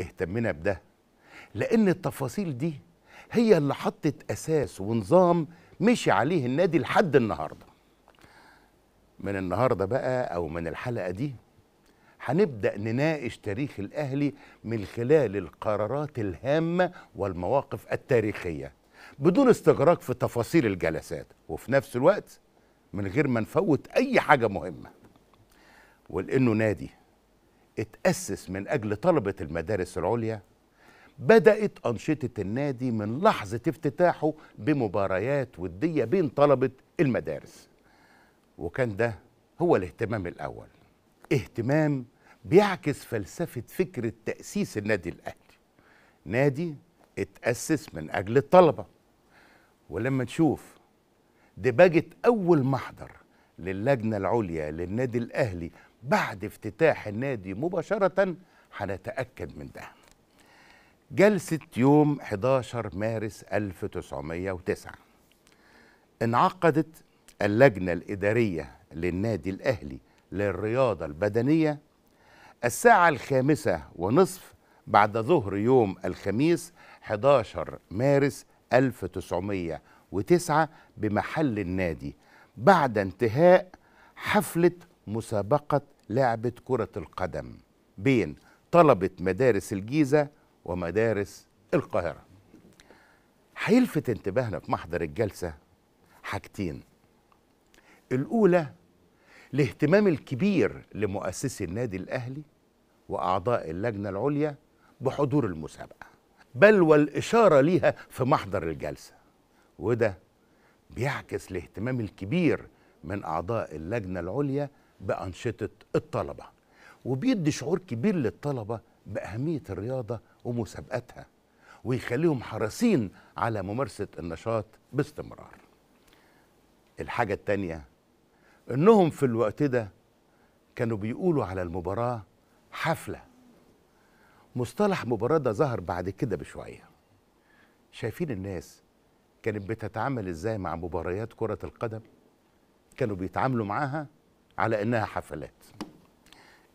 اهتمنا بده لأن التفاصيل دي هي اللي حطت أساس ونظام مشي عليه النادي لحد النهارده من النهارده بقى أو من الحلقة دي هنبدأ نناقش تاريخ الأهلي من خلال القرارات الهامة والمواقف التاريخية بدون استغراق في تفاصيل الجلسات وفي نفس الوقت من غير ما نفوت أي حاجة مهمة ولأنه نادي اتأسس من أجل طلبة المدارس العليا بدأت أنشطة النادي من لحظة افتتاحه بمباريات ودية بين طلبة المدارس وكان ده هو الاهتمام الأول اهتمام بيعكس فلسفة فكرة تأسيس النادي الأهلي نادي اتأسس من أجل الطلبة ولما نشوف دباجة أول محضر للجنة العليا للنادي الأهلي بعد افتتاح النادي مباشرة هنتأكد من ده جلسة يوم 11 مارس 1909 انعقدت اللجنة الإدارية للنادي الأهلي للرياضة البدنية الساعة الخامسة ونصف بعد ظهر يوم الخميس 11 مارس 1909 بمحل النادي بعد انتهاء حفلة مسابقة لعبة كرة القدم بين طلبة مدارس الجيزة ومدارس القاهرة هيلفت انتباهنا في محضر الجلسة حاجتين الأولى الاهتمام الكبير لمؤسسي النادي الأهلي وأعضاء اللجنة العليا بحضور المسابقة بل والإشارة ليها في محضر الجلسة وده بيعكس الاهتمام الكبير من أعضاء اللجنة العليا بأنشطة الطلبة وبيدي شعور كبير للطلبة بأهمية الرياضة ومسابقتها ويخليهم حريصين على ممارسة النشاط باستمرار الحاجة التانية إنهم في الوقت ده كانوا بيقولوا على المباراة حفلة مصطلح مباراة ده ظهر بعد كده بشوية شايفين الناس كانت بتتعامل ازاي مع مباريات كرة القدم كانوا بيتعاملوا معاها على انها حفلات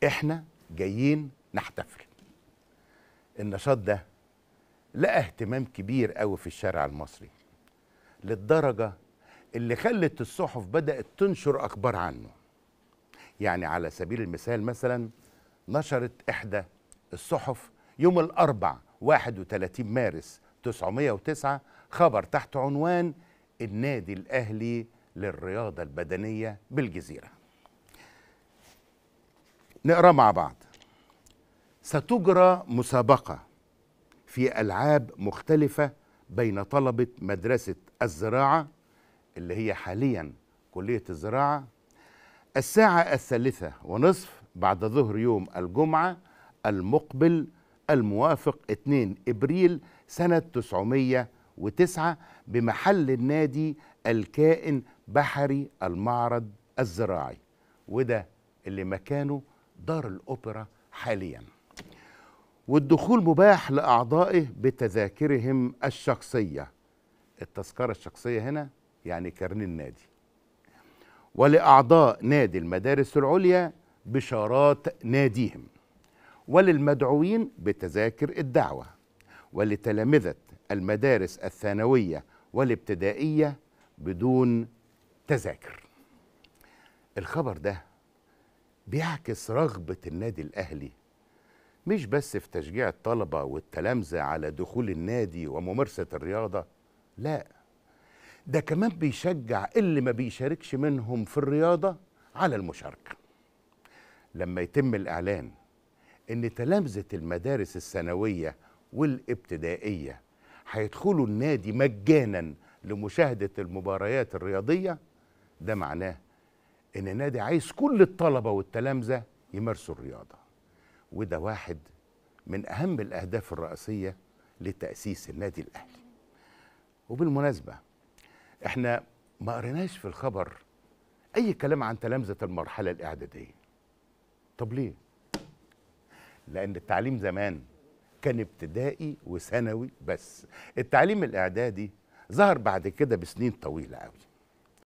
احنا جايين نحتفل النشاط ده لقى اهتمام كبير قوي في الشارع المصري للدرجة اللي خلت الصحف بدأت تنشر أخبار عنه يعني على سبيل المثال مثلا نشرت إحدى الصحف يوم الأربع 31 مارس 909 خبر تحت عنوان النادي الأهلي للرياضة البدنية بالجزيرة نقرأ مع بعض ستجرى مسابقة في ألعاب مختلفة بين طلبة مدرسة الزراعة اللي هي حاليا كلية الزراعة الساعة الثالثة ونصف بعد ظهر يوم الجمعة المقبل الموافق 2 إبريل سنة 909 بمحل النادي الكائن بحري المعرض الزراعي وده اللي مكانه دار الأوبرا حاليا والدخول مباح لأعضائه بتذاكرهم الشخصية التذكرة الشخصية هنا يعني كارنيه النادي ولأعضاء نادي المدارس العليا بشارات ناديهم وللمدعوين بتذاكر الدعوة ولتلامذة المدارس الثانوية والابتدائية بدون تذاكر الخبر ده بيعكس رغبة النادي الأهلي مش بس في تشجيع الطلبة والتلامذة على دخول النادي وممارسة الرياضة لا ده كمان بيشجع اللي ما بيشاركش منهم في الرياضة على المشاركة لما يتم الإعلان ان تلامذه المدارس الثانويه والابتدائيه هيدخلوا النادي مجانا لمشاهده المباريات الرياضيه ده معناه ان النادي عايز كل الطلبه والتلامذه يمارسوا الرياضه وده واحد من اهم الاهداف الرئيسيه لتاسيس النادي الاهلي وبالمناسبه احنا ما قريناش في الخبر اي كلام عن تلامذه المرحله الاعداديه طب ليه لأن التعليم زمان كان ابتدائي وثانوي بس التعليم الإعدادي ظهر بعد كده بسنين طويلة قوي